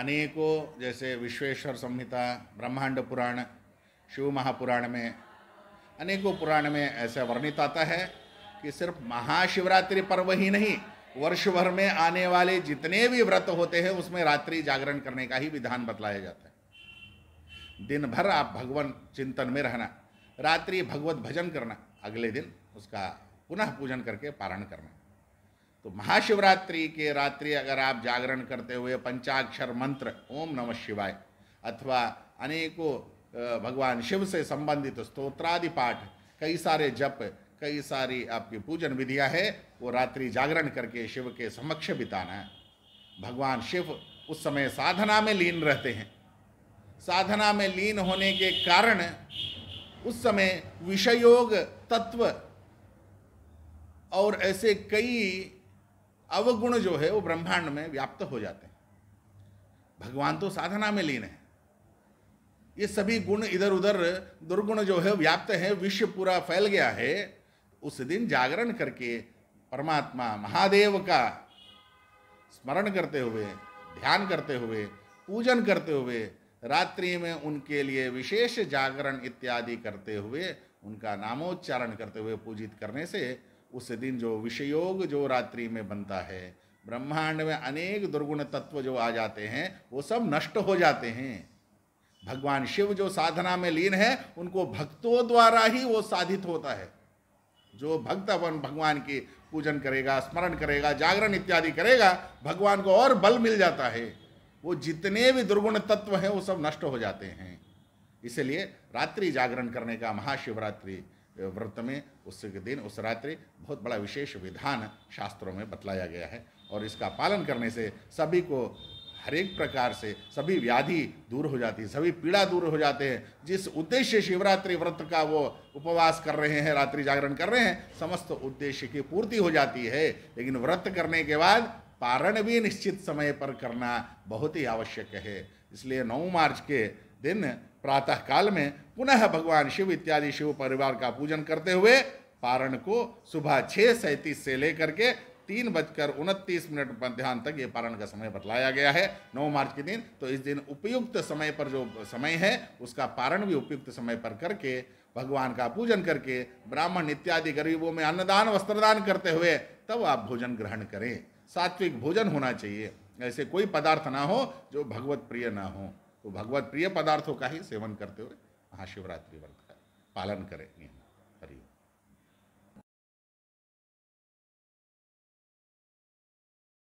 अनेकों जैसे विश्वेश्वर संहिता ब्रह्मांड पुराण शिव महापुराण में अनेकों पुराण में ऐसा वर्णित आता है कि सिर्फ महाशिवरात्रि पर्व ही नहीं वर्ष भर में आने वाले जितने भी व्रत होते हैं उसमें रात्रि जागरण करने का ही विधान बतलाया जाता है दिन भर आप भगवान चिंतन में रहना रात्रि भगवत भजन करना अगले दिन उसका पुनः पूजन करके पारण करना तो महाशिवरात्रि के रात्रि अगर आप जागरण करते हुए पंचाक्षर मंत्र ओम नमः शिवाय अथवा अनेकों भगवान शिव से संबंधित स्त्रोत्रादि पाठ कई सारे जप कई सारी आपकी पूजन विधियां है वो रात्रि जागरण करके शिव के समक्ष बिताना है भगवान शिव उस समय साधना में लीन रहते हैं साधना में लीन होने के कारण उस समय विषयोग तत्व और ऐसे कई अवगुण जो है वो ब्रह्मांड में व्याप्त हो जाते हैं भगवान तो साधना में लीन है ये सभी गुण इधर उधर दुर्गुण जो है व्याप्त है विश्व पूरा फैल गया है उस दिन जागरण करके परमात्मा महादेव का स्मरण करते हुए ध्यान करते हुए पूजन करते हुए रात्रि में उनके लिए विशेष जागरण इत्यादि करते हुए उनका नामोच्चारण करते हुए पूजित करने से उस दिन जो विषयोग जो रात्रि में बनता है ब्रह्मांड में अनेक दुर्गुण तत्व जो आ जाते हैं वो सब नष्ट हो जाते हैं भगवान शिव जो साधना में लीन है उनको भक्तों द्वारा ही वो साधित होता है जो भक्त अपन भगवान की पूजन करेगा स्मरण करेगा जागरण इत्यादि करेगा भगवान को और बल मिल जाता है वो जितने भी दुर्गुण तत्व हैं वो सब नष्ट हो जाते हैं इसलिए रात्रि जागरण करने का महाशिवरात्रि व्रत में उस दिन उस रात्रि बहुत बड़ा विशेष विधान शास्त्रों में बतलाया गया है और इसका पालन करने से सभी को हरेक प्रकार से सभी व्याधि दूर हो जाती है सभी पीड़ा दूर हो जाते हैं जिस उद्देश्य शिवरात्रि व्रत का वो उपवास कर रहे हैं रात्रि जागरण कर रहे हैं समस्त उद्देश्य की पूर्ति हो जाती है लेकिन व्रत करने के बाद पारण भी निश्चित समय पर करना बहुत ही आवश्यक है इसलिए नौ मार्च के दिन प्रातः काल में पुनः भगवान शिव इत्यादि शिव परिवार का पूजन करते हुए पारण को सुबह छः सैंतीस से लेकर के तीन बजकर उनतीस मिनट मध्यान्ह तक ये पारण का समय बतलाया गया है नौ मार्च के दिन तो इस दिन उपयुक्त समय पर जो समय है उसका पारण भी उपयुक्त समय पर करके भगवान का पूजन करके ब्राह्मण इत्यादि गरीबों में अन्नदान वस्त्रदान करते हुए तब आप भोजन ग्रहण करें सात्विक भोजन होना चाहिए ऐसे कोई पदार्थ ना हो जो भगवत प्रिय ना हो तो भगवत प्रिय पदार्थों का ही सेवन करते हुए महाशिवरात्रि व्रत का पालन करें